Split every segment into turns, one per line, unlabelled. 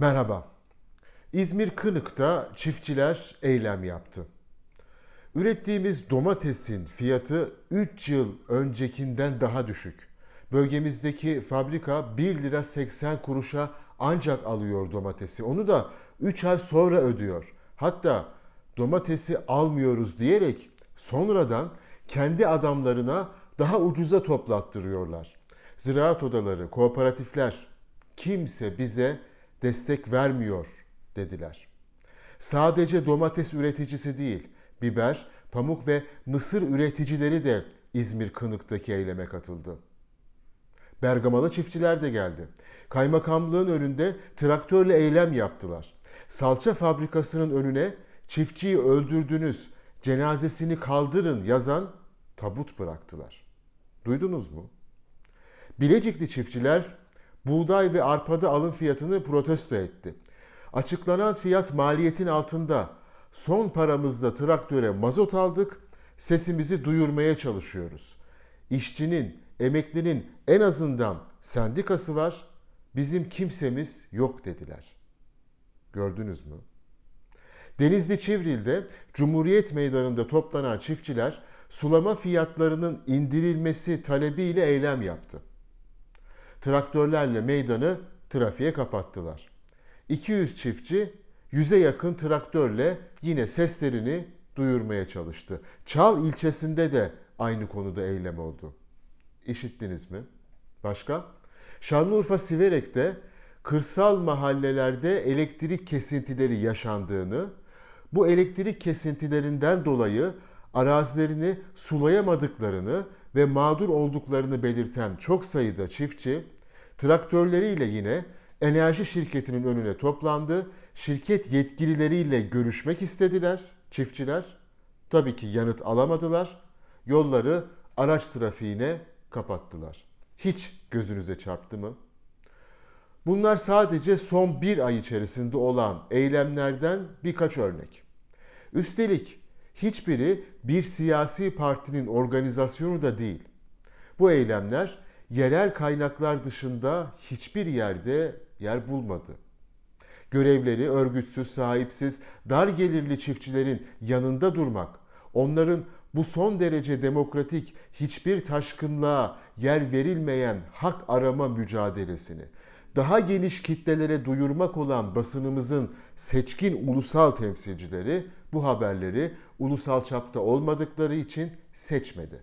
Merhaba. İzmir Kınık'ta çiftçiler eylem yaptı. Ürettiğimiz domatesin fiyatı 3 yıl öncekinden daha düşük. Bölgemizdeki fabrika 1 lira 80 kuruşa ancak alıyor domatesi. Onu da 3 ay sonra ödüyor. Hatta domatesi almıyoruz diyerek sonradan kendi adamlarına daha ucuza toplattırıyorlar. Ziraat odaları, kooperatifler kimse bize destek vermiyor dediler. Sadece domates üreticisi değil, biber, pamuk ve mısır üreticileri de İzmir Kınık'taki eyleme katıldı. Bergamalı çiftçiler de geldi. Kaymakamlığın önünde traktörle eylem yaptılar. Salça fabrikasının önüne çiftçiyi öldürdünüz, cenazesini kaldırın yazan tabut bıraktılar. Duydunuz mu? Bilecikli çiftçiler buğday ve arpada alım fiyatını protesto etti. Açıklanan fiyat maliyetin altında. Son paramızla traktöre mazot aldık, sesimizi duyurmaya çalışıyoruz. İşçinin, emeklinin en azından sendikası var, bizim kimsemiz yok dediler. Gördünüz mü? Denizli Çivril'de Cumhuriyet Meydanı'nda toplanan çiftçiler sulama fiyatlarının indirilmesi talebiyle eylem yaptı traktörlerle meydanı trafiğe kapattılar. 200 çiftçi yüze yakın traktörle yine seslerini duyurmaya çalıştı. Çal ilçesinde de aynı konuda eylem oldu. İşittiniz mi? Başka? Şanlıurfa Siverek'te kırsal mahallelerde elektrik kesintileri yaşandığını, bu elektrik kesintilerinden dolayı arazilerini sulayamadıklarını ve mağdur olduklarını belirten çok sayıda çiftçi, traktörleriyle yine enerji şirketinin önüne toplandı. Şirket yetkilileriyle görüşmek istediler çiftçiler. Tabii ki yanıt alamadılar. Yolları araç trafiğine kapattılar. Hiç gözünüze çarptı mı? Bunlar sadece son bir ay içerisinde olan eylemlerden birkaç örnek. Üstelik hiçbiri bir siyasi partinin organizasyonu da değil. Bu eylemler yerel kaynaklar dışında hiçbir yerde yer bulmadı. Görevleri örgütsüz, sahipsiz, dar gelirli çiftçilerin yanında durmak, onların bu son derece demokratik, hiçbir taşkınlığa yer verilmeyen hak arama mücadelesini, daha geniş kitlelere duyurmak olan basınımızın seçkin ulusal temsilcileri bu haberleri ulusal çapta olmadıkları için seçmedi.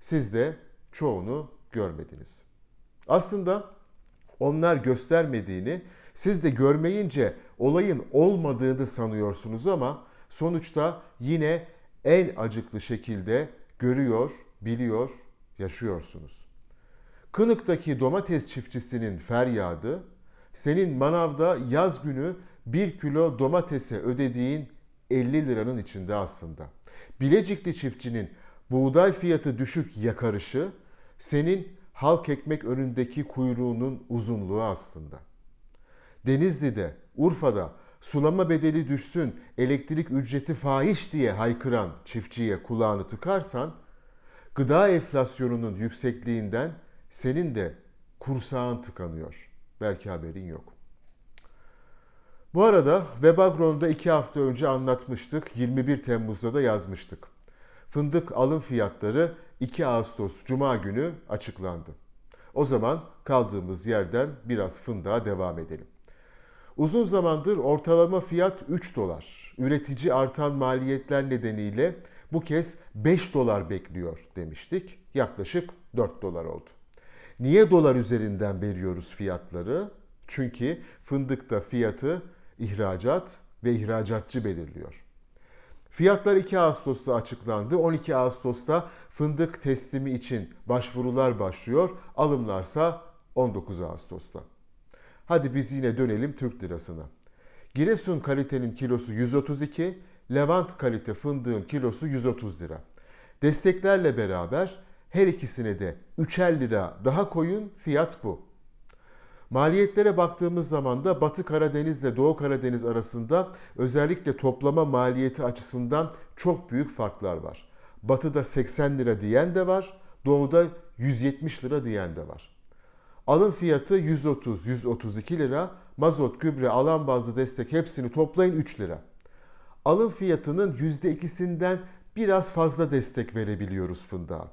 Siz de çoğunu görmediniz. Aslında onlar göstermediğini, siz de görmeyince olayın olmadığını sanıyorsunuz ama sonuçta yine en acıklı şekilde görüyor, biliyor, yaşıyorsunuz. Kınık'taki domates çiftçisinin feryadı, senin manavda yaz günü bir kilo domatese ödediğin 50 liranın içinde aslında. Bilecikli çiftçinin buğday fiyatı düşük yakarışı senin halk ekmek önündeki kuyruğunun uzunluğu aslında. Denizli'de, Urfa'da sulama bedeli düşsün, elektrik ücreti fahiş diye haykıran çiftçiye kulağını tıkarsan, gıda enflasyonunun yüksekliğinden senin de kursağın tıkanıyor. Belki haberin yok.'' Bu arada web agronda iki hafta önce anlatmıştık, 21 Temmuz'da da yazmıştık. Fındık alım fiyatları 2 Ağustos Cuma günü açıklandı. O zaman kaldığımız yerden biraz fındığa devam edelim. Uzun zamandır ortalama fiyat 3 dolar. Üretici artan maliyetler nedeniyle bu kez 5 dolar bekliyor demiştik. Yaklaşık 4 dolar oldu. Niye dolar üzerinden veriyoruz fiyatları? Çünkü fındıkta fiyatı ihracat ve ihracatçı belirliyor. Fiyatlar 2 Ağustos'ta açıklandı. 12 Ağustos'ta fındık teslimi için başvurular başlıyor. Alımlarsa 19 Ağustos'ta. Hadi biz yine dönelim Türk lirasına. Giresun kalitenin kilosu 132, Levant kalite fındığın kilosu 130 lira. Desteklerle beraber her ikisine de 3'er lira daha koyun fiyat bu. Maliyetlere baktığımız zaman da Batı Karadeniz ile Doğu Karadeniz arasında özellikle toplama maliyeti açısından çok büyük farklar var. Batı'da 80 lira diyen de var, Doğu'da 170 lira diyen de var. Alım fiyatı 130-132 lira, mazot, gübre, alan bazlı destek hepsini toplayın 3 lira. Alım fiyatının %2'sinden biraz fazla destek verebiliyoruz fındığa.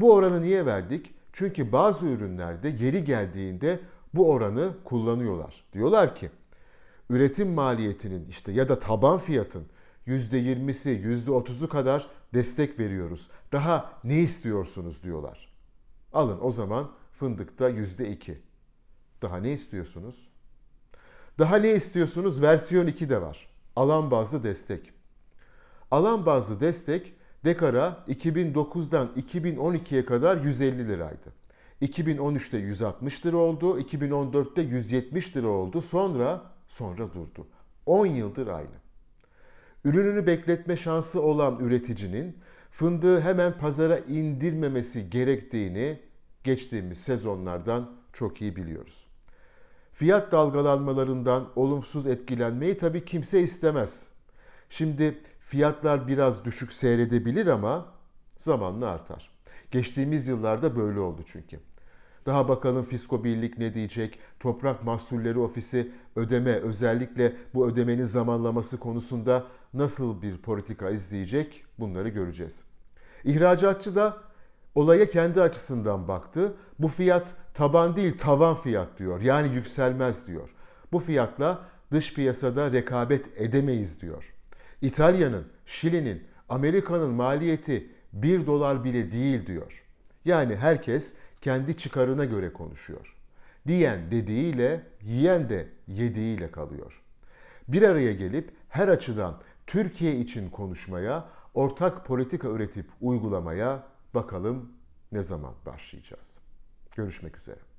Bu oranı niye verdik? Çünkü bazı ürünlerde yeri geldiğinde bu oranı kullanıyorlar. Diyorlar ki üretim maliyetinin işte ya da taban fiyatın %20'si, %30'u kadar destek veriyoruz. Daha ne istiyorsunuz diyorlar. Alın o zaman fındıkta %2. Daha ne istiyorsunuz? Daha ne istiyorsunuz? Versiyon 2 de var. Alan bazlı destek. Alan bazlı destek dekara 2009'dan 2012'ye kadar 150 liraydı. 2013'te 160 lira oldu, 2014'te 170 lira oldu. Sonra sonra durdu. 10 yıldır aynı. Ürününü bekletme şansı olan üreticinin fındığı hemen pazara indirmemesi gerektiğini geçtiğimiz sezonlardan çok iyi biliyoruz. Fiyat dalgalanmalarından olumsuz etkilenmeyi tabii kimse istemez. Şimdi fiyatlar biraz düşük seyredebilir ama zamanla artar. Geçtiğimiz yıllarda böyle oldu çünkü. Daha bakalım Fisko Birlik ne diyecek? Toprak Mahsulleri Ofisi ödeme özellikle bu ödemenin zamanlaması konusunda nasıl bir politika izleyecek? Bunları göreceğiz. İhracatçı da olaya kendi açısından baktı. Bu fiyat taban değil tavan fiyat diyor. Yani yükselmez diyor. Bu fiyatla dış piyasada rekabet edemeyiz diyor. İtalya'nın, Şili'nin, Amerika'nın maliyeti 1 dolar bile değil diyor. Yani herkes kendi çıkarına göre konuşuyor. Diyen dediğiyle, yiyen de yediğiyle kalıyor. Bir araya gelip her açıdan Türkiye için konuşmaya, ortak politika üretip uygulamaya bakalım ne zaman başlayacağız. Görüşmek üzere.